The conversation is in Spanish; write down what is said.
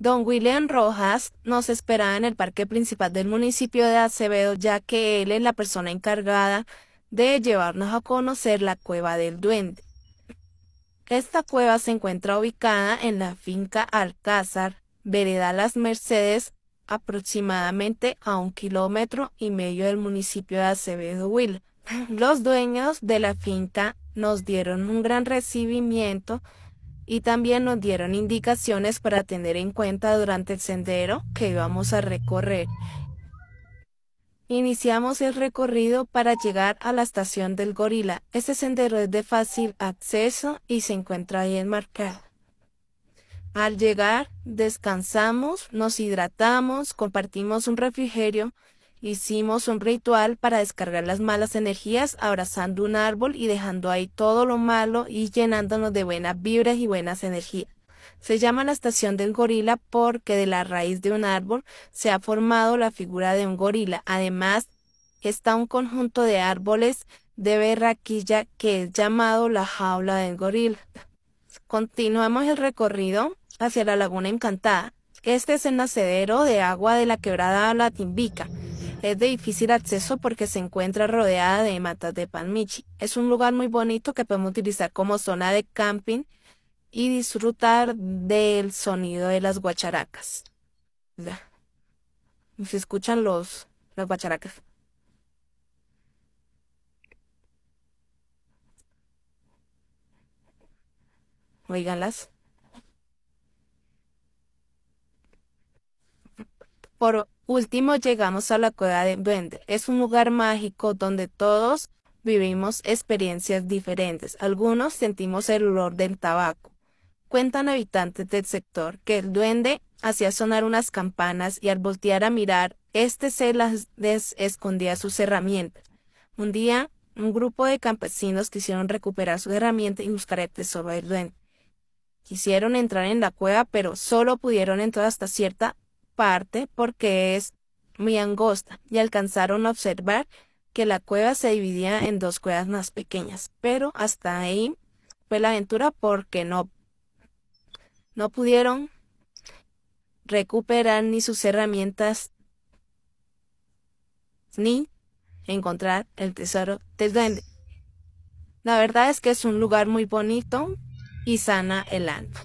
Don William Rojas nos esperaba en el parque principal del municipio de Acevedo, ya que él es la persona encargada de llevarnos a conocer la cueva del duende. Esta cueva se encuentra ubicada en la finca Alcázar, vereda Las Mercedes, aproximadamente a un kilómetro y medio del municipio de Acevedo Will. Los dueños de la finca nos dieron un gran recibimiento y también nos dieron indicaciones para tener en cuenta durante el sendero que íbamos a recorrer. Iniciamos el recorrido para llegar a la estación del gorila. Este sendero es de fácil acceso y se encuentra bien marcado. Al llegar, descansamos, nos hidratamos, compartimos un refrigerio, Hicimos un ritual para descargar las malas energías abrazando un árbol y dejando ahí todo lo malo y llenándonos de buenas vibras y buenas energías. Se llama la estación del gorila porque de la raíz de un árbol se ha formado la figura de un gorila. Además, está un conjunto de árboles de berraquilla que es llamado la jaula del gorila. Continuamos el recorrido hacia la laguna encantada. Este es el nacedero de agua de la quebrada La Timbica. Es de difícil acceso porque se encuentra rodeada de matas de panmichi. Es un lugar muy bonito que podemos utilizar como zona de camping y disfrutar del sonido de las guacharacas. Se escuchan los, las guacharacas. Oiganlas. Por Último llegamos a la cueva de duende. Es un lugar mágico donde todos vivimos experiencias diferentes. Algunos sentimos el olor del tabaco. Cuentan habitantes del sector que el duende hacía sonar unas campanas y al voltear a mirar, éste se las escondía sus herramientas. Un día, un grupo de campesinos quisieron recuperar su herramienta y buscar el tesoro del duende. Quisieron entrar en la cueva, pero solo pudieron entrar hasta cierta parte porque es muy angosta y alcanzaron a observar que la cueva se dividía en dos cuevas más pequeñas, pero hasta ahí fue la aventura porque no, no pudieron recuperar ni sus herramientas ni encontrar el tesoro del duende. La verdad es que es un lugar muy bonito y sana el alma.